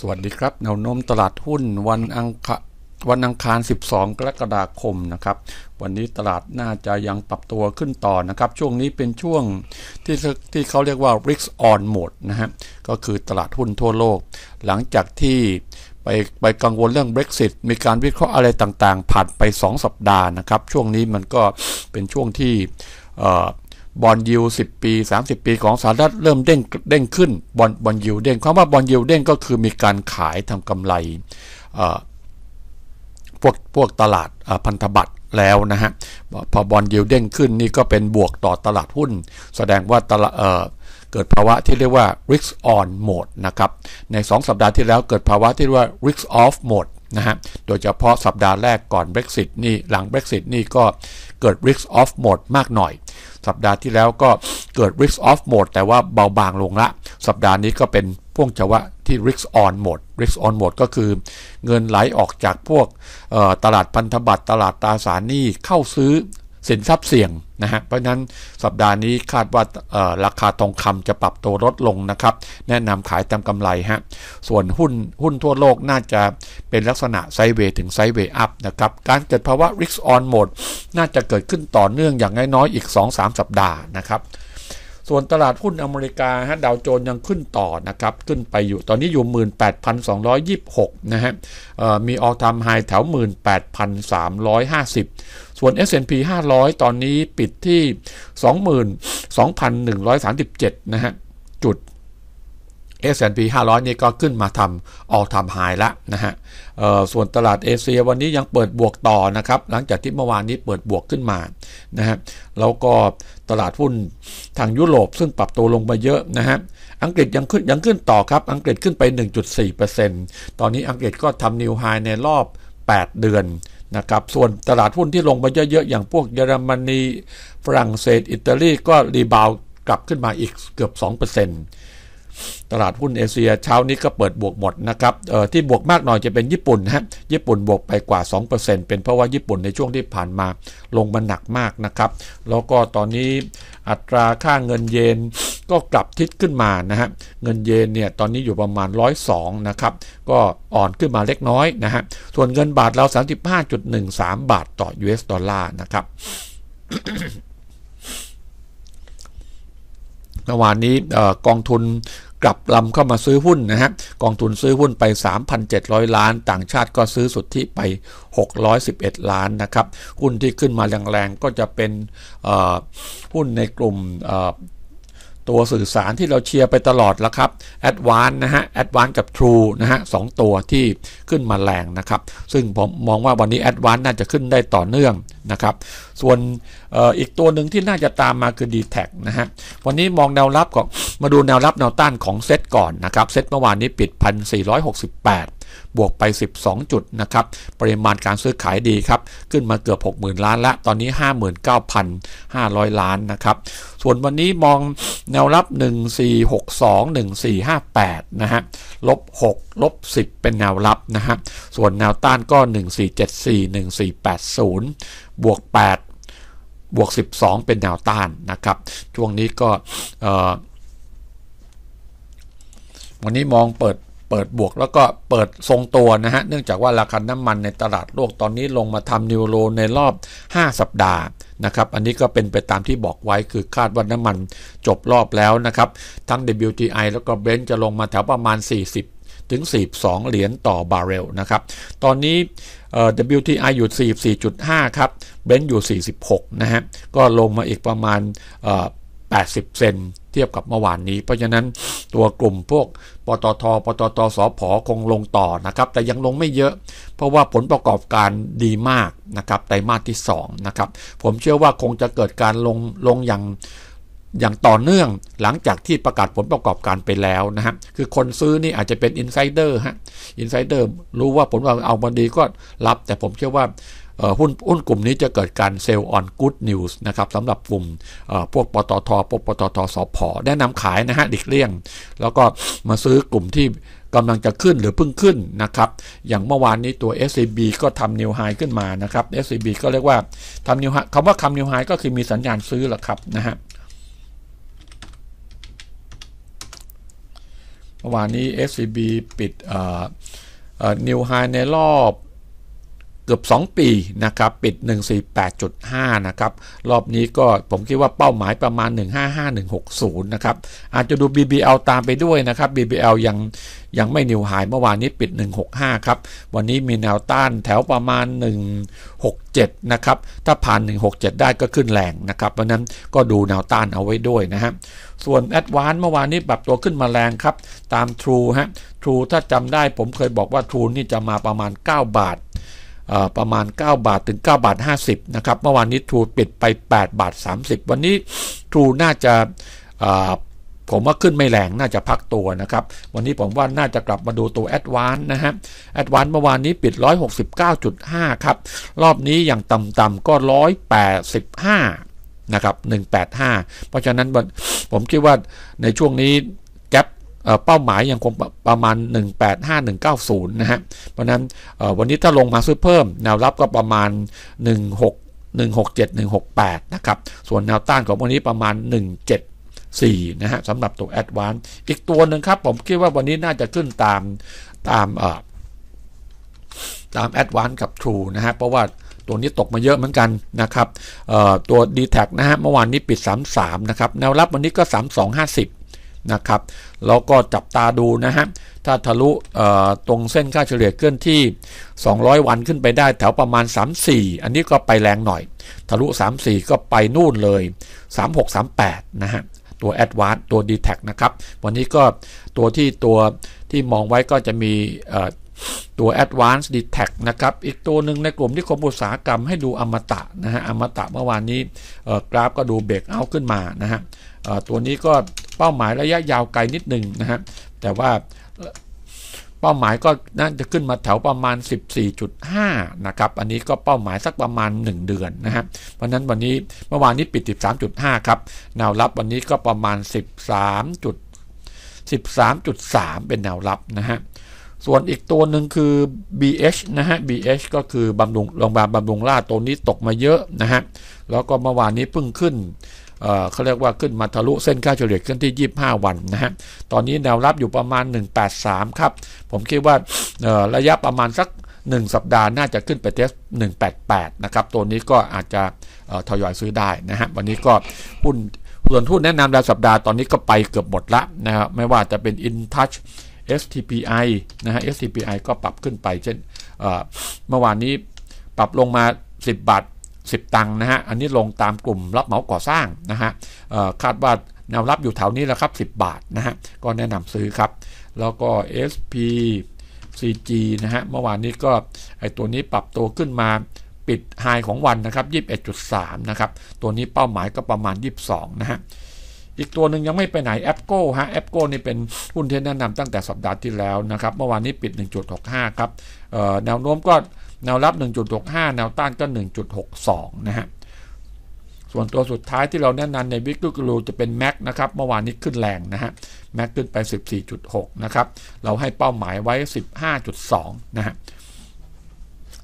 สวัสดีครับแนวโน้มตลาดหุ้นวันอังคารวันอังคาร 12กรกฎาคมนะครับวันนี้ตลาดน่าจะยังปรับตัวขึ้นต่อนะครับช่วงนี้เป็นช่วงที่ที่เขาเรียกว่า risk on mode นะฮะก็คือตลาดหุ้นทั่วโลก หลังจากที่ไปไปกังวลเรื่อง Brexit มีการวิเคราะห์อะไรต่างๆ ผ่านไป 2 สัปดาห์นะครับ ช่วงนี้มันก็เป็นช่วงที่บอลยิวสิบปี 30 ปีของสหรัฐเริ่มเด้งเด้งขึ้นบอลบอลยิวเด้งคำว่าบอลยิวเด้งก็คือมีการขายทำกำไรพวกพวกตลาดพันธบัตรแล้วนะฮะพอบอลยิวเด้งขึ้นนี่ก็เป็นบวกต่อตลาดหุ้น แสดงว่าตลาดเกิดภาวะที่เรียกว่า risk on mode นะครับใน 2 สัปดาห์ที่แล้วเกิดภาวะที่เรียกว่า risk off mode นะฮะโดยเฉพาะสัปดาห์แรกก่อน Brexit นี่หลัง Brexit นี่ก็เกิด risk off mode มากหน่อยสัปดาห์ที่แล้วก็เกิด risk off mode แต่ว่าเบาบางลงละสัปดาห์นี้ก็เป็นพวกจังหวะที่ risk on mode risk on mode ก็คือเงินไหลออกจากพวกตลาดพันธบัตรตลาดตราสารหนี้เข้าซื้อสินทรัพย์เสี่ยงนะฮะเพราะนั้นสัปดาห์นี้คาดว่าราคาทองคำจะปรับตัวลดลงนะครับ แนะนำขายตามกำไรฮะส่วนหุ้นหุ้นทั่วโลกน่าจะเป็นลักษณะไซเวถึงไซเวอัพนะครับ การเกิดภาวะ risk on mode น่าจะเกิดขึ้นต่อเนื่องอย่างน้อยๆอีก 2-3 สัปดาห์นะครับส่วนตลาดหุ้นอเมริกาฮะดาวโจนยังขึ้นต่อนะครับ ขึ้นไปอยู่ตอนนี้อยู่ 18,226 นะฮะมีออกทมไฮแถว 18,350 ส่วน S&P 500 ตอนนี้ปิดที่ 22,137 นะฮะจุด S&P 500 นี่ก็ขึ้นมาทำออกทำหายละนะฮะ ส่วนตลาดเอเชียวันนี้ยังเปิดบวกต่อนะครับ หลังจากที่เมื่อวานนี้เปิดบวกขึ้นมานะฮะแล้วก็ตลาดหุ้นทางยุโรป ซึ่งปรับตัวลงมาเยอะนะฮะอังกฤษยังขึ้นยังขึ้นต่อครับ อังกฤษขึ้นไป 1.4%ตอนนี้อังกฤษก็ทำนิวไฮในรอบ 8 เดือนนะครับ ส่วนตลาดหุ้นที่ลงมาเยอะๆอย่างพวกเยอรมนีฝรั่งเศสอิตาลีก็รีบาวกลับขึ้นมาอีกเกือบ2%นตลาดหุ้นเอเชียเช้านี้ก็เปิดบวกหมดนะครับที่บวกมากหน่อยจะเป็นญี่ปุ่นฮะญี่ปุ่นบวกไปกว่า 2%เป็นเพราะว่าญี่ปุ่นในช่วงที่ผ่านมาลงมาหนักมากนะครับ แล้วก็ตอนนี้อัตราค่าเงินเยนก็กลับทิศขึ้นมานะฮะเงินเยนเนี่ยตอนนี้อยู่ประมาณ 102 นะครับ ก็อ่อนขึ้นมาเล็กน้อยนะฮะส่วนเงินบาทเรา 35.13 บาทต่อ US ดอลลาร์นะครับเมื่อวานนี้กองทุนกลับลำเข้ามาซื้อหุ้นนะฮะกองทุนซื้อหุ้นไป 3,700 ล้านต่างชาติก็ซื้อสุดที่ไป 611 ล้านนะครับ หุ้นที่ขึ้นมาแรงๆ ก็จะเป็นหุ้นในกลุ่มตัวสื่อสารที่เราเชียร์ไปตลอดแล้วครับ a d v a n c e นะฮะ a d v a n c e กับ True นะฮะสตัวที่ขึ้นมาแรงนะครับ ซึ่งผมมองว่าวันนี้ a d v a n c e น่าจะขึ้นได้ต่อเนื่องนะครับ ส่วนอออีกตัวหนึ่งที่น่าจะตามมาคือ d t แทนะฮะวันนี้มองแนวรับ่อนมาดูแนวรับแนวต้านของเซตก่อนนะครับเซตเมื่อวานนี้ปิด 1468บวกไป 12 จุดนะครับ ปริมาณการซื้อขายดีครับ ขึ้นมาเกือบ 60,000ล้านละตอนนี้ 59,500 ล้านนะครับ ส่วนวันนี้มองแนวรับ 1462 1458 นะฮะลบ6ลบ10เป็นแนวรับนะฮะส่วนแนวต้านก็ 1474 1480บวก8บวก12เป็นแนวต้านนะครับ ช่วงนี้ก็วันนี้มองเปิดเปิดบวกแล้วก็เปิดทรงตัวนะฮะ เนื่องจากว่าราคาน้ำมันในตลาดโลกตอนนี้ลงมาทำนิวโรในรอบ 5 สัปดาห์นะครับ อันนี้ก็เป็นไปตามที่บอกไว้คือคาดว่าน้ำมันจบรอบแล้วนะครับ ทั้ง WTI แล้วก็เบนท์จะลงมาแถวประมาณ 40ถึง42 เหรียญต่อบาร์เรลนะครับ ตอนนี้ WTI อยู่ 44.5ครับเบนซ์อยู่ 46นะฮะ ก็ลงมาอีกประมาณ80เซนเทียบกับเมื่อวานนี้ เพราะฉะนั้นตัวกลุ่มพวกปตท ปตทสอพคงลงต่อนะครับ แต่ยังลงไม่เยอะ เพราะว่าผลประกอบการดีมากนะครับไตรมาสที่2นะครับผมเชื่อว่าคงจะเกิดการลงลงอย่างอย่างต่อเนื่อง หลังจากที่ประกาศผลประกอบการไปแล้วนะฮะคือคนซื้อนี่อาจจะเป็นอินไซเดอร์ฮะอินไซเดอร์รู้ว่าผลว่าอเอามาดีก็รับแต่ผมเชื่อว่าหุ้นหุ้นกลุ่มนี้จะเกิดการเซลล์ออนกู๊ดนิวส์นะครับสำหรับกลุ่มพวกปตทพวกปตทสพแนะนำขายนะฮะดิกเลี่ยง แล้วก็มาซื้อกลุ่มที่กำลังจะขึ้นหรือเพิ่งขึ้นนะครับ อย่างเมื่อวานนี้ตัว SCB ก็ทำนิวไฮขึ้นมานะครับ SCB ก็เรียกว่าทำนิวไฮคำว่าคำนิวไฮก็คือมีสัญญาณซื้อแหละครับนะฮะ เมื่อวานนี้ SCB ปิดนิวไฮในรอบเกือบ2 ปีนะครับ ปิด 148.5 นะครับ รอบนี้ก็ผมคิดว่าเป้าหมายประมาณ155160 นะครับ อาจจะดู BBL ตามไปด้วยนะครับ BBL ยังยังไม่นิวหายเมื่อวานนี้ปิด 165 ครับ วันนี้มีแนวต้านแถวประมาณ 167 นะครับ ถ้าผ่าน 167 ได้ก็ขึ้นแรงนะครับ เพราะนั้นก็ดูแนวต้านเอาไว้ด้วยนะฮะ ส่วนแอดวานเมื่อวานนี้ปรับตัวขึ้นมาแรงครับ ตาม True ฮะ True ถ้าจำได้ผมเคยบอกว่า True นี่จะมาประมาณ 9 บาทประมาณ 9 บาทถึง 9 บาท 50 นะครับ เมื่อวานนี้ทรูปิดไป 8 บาท30 วันนี้ทรูน่าจะผมว่าขึ้นไม่แรงน่าจะพักตัวนะครับ วันนี้ผมว่าน่าจะกลับมาดูตัวแอดวานนะฮะแอดวานเมื่อวานนี้ปิด 169.5 ครับ รอบนี้อย่างต่ำๆก็ 185 นะครับ 185 เพราะฉะนั้นผมคิดว่าในช่วงนี้เป้าหมาย ยังคงประมาณ 185190 นะฮะ เพราะนั้นวันนี้ถ้าลงมาซื้อเพิ่ม แนวรับก็ประมาณ 16 167 168 นะครับ ส่วนแนวต้านของวันนี้ประมาณ 17 4 นะฮะสำหรับตัวแอดวานอีกตัวหนึ่งครับผมคิดว่าวันนี้น่าจะขึ้นตามตามเอ่อตามแอดวานกับ True นะฮะเพราะว่าตัวนี้ตกมาเยอะเหมือนกันนะครับตัว d t แทนะฮะเมื่อวานนี้ปิด 33 นะครับแนวรับวันนี้ก็ 3250นะครับแล้วก็จับตาดูนะฮะ ถ้าทะลุตรงเส้นค่าเฉลี่ยเคลื่อนที่ 200 วันขึ้นไปได้แถวประมาณ 34 อันนี้ก็ไปแรงหน่อย ทะลุ 34 ก็ไปนู่นเลย 3638 นะฮะ ตัว a d v a n c e ตัว d t แทนะครับ วันนี้ก็ตัวที่ตัวที่มองไว้ก็จะมีตัว Advanced d e t a c นะครับ อีกตัวหนึ่งในกลุ่มที่คมอุตสาหกรรมให้ดูอมตะนะฮะอมตะเมื่อวานนี้กราฟก็ดูเบรกเอาขึ้นมานะฮะตัวนี้ก็เป้าหมายระยะยาวไกลนิดหนึ่งนะฮะแต่ว่าเป้าหมายก็น่าจะขึ้นมาแถวประมาณ 14.5นะครับอันนี้ก็เป้าหมายสักประมาณ 1 เดือนนะฮะเพราะนั้นวันนี้เมื่อวานนี้ปิด13.5ครับแนวรับวันนี้ก็ประมาณ13 13.3 เป็นแนวรับนะฮะส่วนอีกตัวหนึ่งคือ BH นะฮะ BH ก็คือบำรุงโรงพยาบาลบำรุงราตัวนี้ตกมาเยอะนะฮะแล้วก็เมื่อวานนี้เพิ่งขึ้นเขาเรียกว่าขึ้นมาทะลุเส้นค่าเฉลี่ยขึ้นที่ 25 วันนะฮะ ตอนนี้แนวรับอยู่ประมาณ 183ครับ ผมคิดว่าระยะประมาณสัก 1 สัปดาห์น่าจะขึ้นไปเทส188นะครับ ตัวนี้ก็อาจจะทยอยซื้อได้นะฮะ วันนี้ก็หุ้นส่วนหุ้นแนะนำรายสัปดาห์ตอนนี้ก็ไปเกือบหมดละนะครับไม่ว่าจะเป็น InTouch STPI นะฮะ STPI ก็ปรับขึ้นไปเช่นเมื่อวานนี้ปรับลงมา 10บาท10ตังค์นะฮะ อันนี้ลงตามกลุ่มรับเหมาก่อสร้างนะฮะคาดว่าแนวรับอยู่แถวนี้แหละครับ 10 บาทนะฮะก็แนะนำซื้อครับ แล้วก็ SP CG นะฮะเมื่อวานนี้ก็ไอตัวนี้ปรับตัวขึ้นมาปิดไฮของวันนะครับ21.3 นะครับ ตัวนี้เป้าหมายก็ประมาณ 22นะฮะอีกตัวหนึ่งยังไม่ไปไหน แอปโก้ฮะแอปโก้นี่เป็นหุ้นที่แนะนำตั้งแต่สัปดาห์ที่แล้วนะครับ เมื่อวานนี้ปิด 1.65 ครับแนวโน้มก็แนวรับ 1.65 แนวต้านก็ 1.62 นะฮะส่วนตัวสุดท้ายที่เราแนะนำในวิกฤตกรูจะเป็นแม็กนะครับเมื่อวานนี้ขึ้นแรงนะฮะแม็กขึ้นไป 14.6 นะครับ เราให้เป้าหมายไว้ 15.2 นะฮะ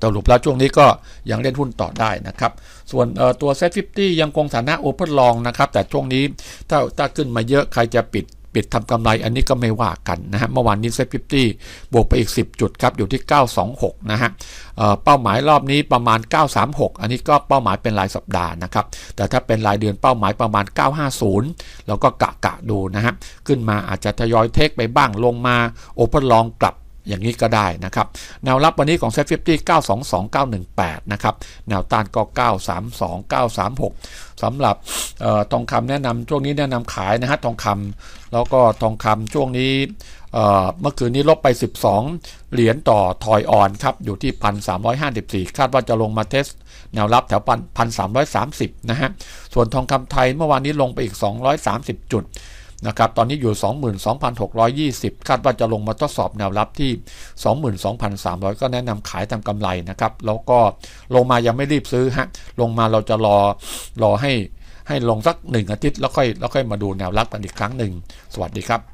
สรุปแล้วช่วงนี้ก็ยังเล่นหุ้นต่อได้นะครับ ส่วนตัวเซ็ตฟิตี้ยังคงฐานะโอเปอร์ลองนะครับแต่ช่วงนี้ถ้าถ้าขึ้นมาเยอะใครจะปิดปิดทำกำไรอันนี้ก็ไม่ว่า กันนะฮะเมื่อวานนี้เซ็ตฟิตี้บวกไปอีก10จุดครับอยู่ที่ 926นะฮะเป้าหมายรอบนี้ประมาณ 936 อันนี้ก็เป้าหมายเป็นรายสัปดาห์นะครับแต่ถ้าเป็นรายเดือนเป้าหมายประมาณ 950 แล้วก็กะกะดูนะฮะขึ้นมาอาจจะทยอยเทคไปบ้างลงมาโอเปอร์ลองกลับอย่างนี้ก็ได้นะครับแนวรับวันนี้ของเซฟฟิฟตี้เก้าสองสองเก้าหนึ่งแปดนะครับแนวต้านก็เก้าสามสองเก้าสามหกสำหรับออทองคำแนะนำช่วงนี้แนะนำขายนะฮะทองคำแล้วก็ทองคำช่วงนี้เมื่อคืนนี้ลบไป 12 เหรียญต่อทอยอ่อนครับ อยู่ที่ 1,354คาดว่าจะลงมาเทสแนวรับแถวพัน1,330 นะฮะส่วนทองคำไทยเมื่อวานนี้ลงไปอีก 230 จุดนะครับตอนนี้อยู่ 22,620 คาดว่าจะลงมาทดสอบแนวรับที่ 22,300 ก็แนะนำขายทำกำไรนะครับ แล้วก็ลงมายังไม่รีบซื้อฮะลงมาเราจะรอรอให้ให้ลงสัก 1 อาทิตย์แล้วค่อยแล้วค่อยมาดูแนวรับกันอีกครั้งหนึ่งสวัสดีครับ